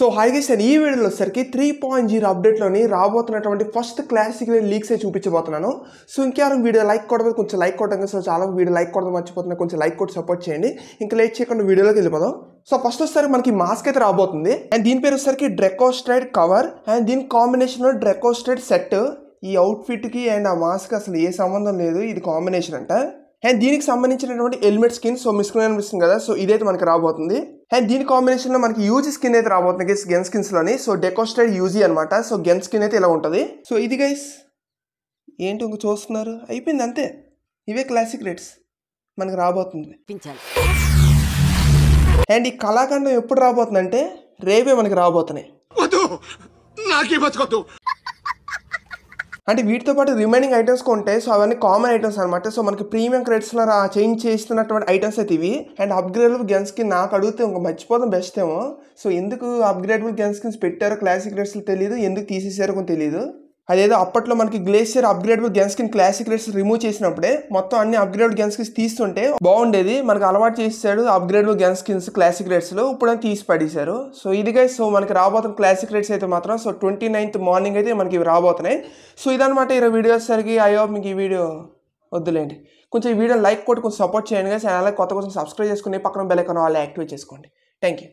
so హైగెస్ నేను ఈ వీడియోలో వచ్చరికి త్రీ పాయింట్ జీరో అప్డేట్లోని రాబోతున్నటువంటి ఫస్ట్ క్లాసిక్ లీక్సే చూపించబోతున్నాను సో ఇంకెవరు వీడియో లైక్ కొట్టడం కొంచెం లైక్ కొట్టడం సో చాలా వీడియో లైక్ కొడదాం మర్చిపోతున్నా కొంచెం లైక్ కొట్టి సపోర్ట్ చేయండి ఇంకా లేట్ చేయకుండా వీడియోలోకి వెళ్ళిపోదాం సో ఫస్ట్ వచ్చేసరి మనకి మాస్క్ అయితే రాబోతుంది అండ్ దీని పేరు వచ్చేసరికి డ్రెకోస్ట్రైడ్ కవర్ అండ్ దీని కాంబినేషన్లో డ్రెకోస్ట్రైడ్ సెట్ ఈ అవుట్ఫిట్కి అండ్ ఆ మాస్క్ అసలు ఏ సంబంధం లేదు ఇది కాంబినేషన్ అంట అండ్ దీనికి సంబంధించినటువంటి హెల్మెట్ స్కిన్ సో మిస్కున్ అనిపిస్తుంది కదా సో ఇదైతే మనకి రాబోతుంది అండ్ దీని కాంబినేషన్లో మనకి యూజీ స్కిన్ అయితే రాబోతుంది గెన్ లోని సో డెకోస్టెడ్ యూజీ అనమాట సో గెన్ స్కిన్ అయితే ఇలా ఉంటుంది సో ఇది గైస్ ఏంటి ఇంక చూస్తున్నారు అయిపోయింది అంతే ఇవే క్లాసిక్ రేట్స్ మనకి రాబోతుంది అండ్ ఈ కళాఖండం ఎప్పుడు రాబోతుందంటే రేపే మనకి రాబోతున్నాయి అంటే వీటితో పాటు రిమైనింగ్ ఐటమ్స్ కొంటే సో అవన్నీ కామన్ ఐటమ్స్ అనమాట సో మనకి ప్రీమియం క్రెడిట్స్లో చేంజ్ చేస్తున్నటువంటి ఐటమ్స్ అయితే ఇవి అండ్ అప్గ్రేడబుల్ గన్స్కి నాకు అడిగితే ఇంకా మర్చిపోతాం బెస్ట్ ఏమో సో ఎందుకు అప్గ్రేడబుల్ గన్ స్కిన్స్ పెట్టారో క్లాసిక్ రేట్స్లో తెలియదు ఎందుకు తీసేసారో తెలియదు అదేదో అప్పట్లో మనకి glacier upgrade gun skin classic crates remove చేసినప్పుడే మొత్తం అన్ని అప్గ్రేడ్ గెన్స్కిన్స్ తీస్తుంటే బాగుండేది మనకు అలవాటు చేసాడు అప్గ్రేడ్ గెన్స్కిన్స్ స్కిన్స్ క్లాసిక్ రేట్స్లో ఇప్పుడు తీసి పడేశారు సో ఇదిగా సో మనకి రాబోతున్న క్లాసిక్ రేట్స్ అయితే మాత్రం సో ట్వంటీ నైన్త్ మార్నింగ్ అయితే మనకి ఇవి రాబోతున్నాయి సో ఇదనమాట ఈరోజు వీడియో సరికి అయ్యో మీకు ఈ వీడియో వద్దులేండి కొంచెం ఈ వీడియో లైక్ కొట్టి కొంచెం సపోర్ట్ చేయండి కానీ అలాగే కొత్త కొంచెం సబ్స్క్రైబ్ చేసుకుని పక్కన బెల్ ఐకాన్ వాళ్ళు యాక్టివేట్ చేసుకోండి థ్యాంక్ యూ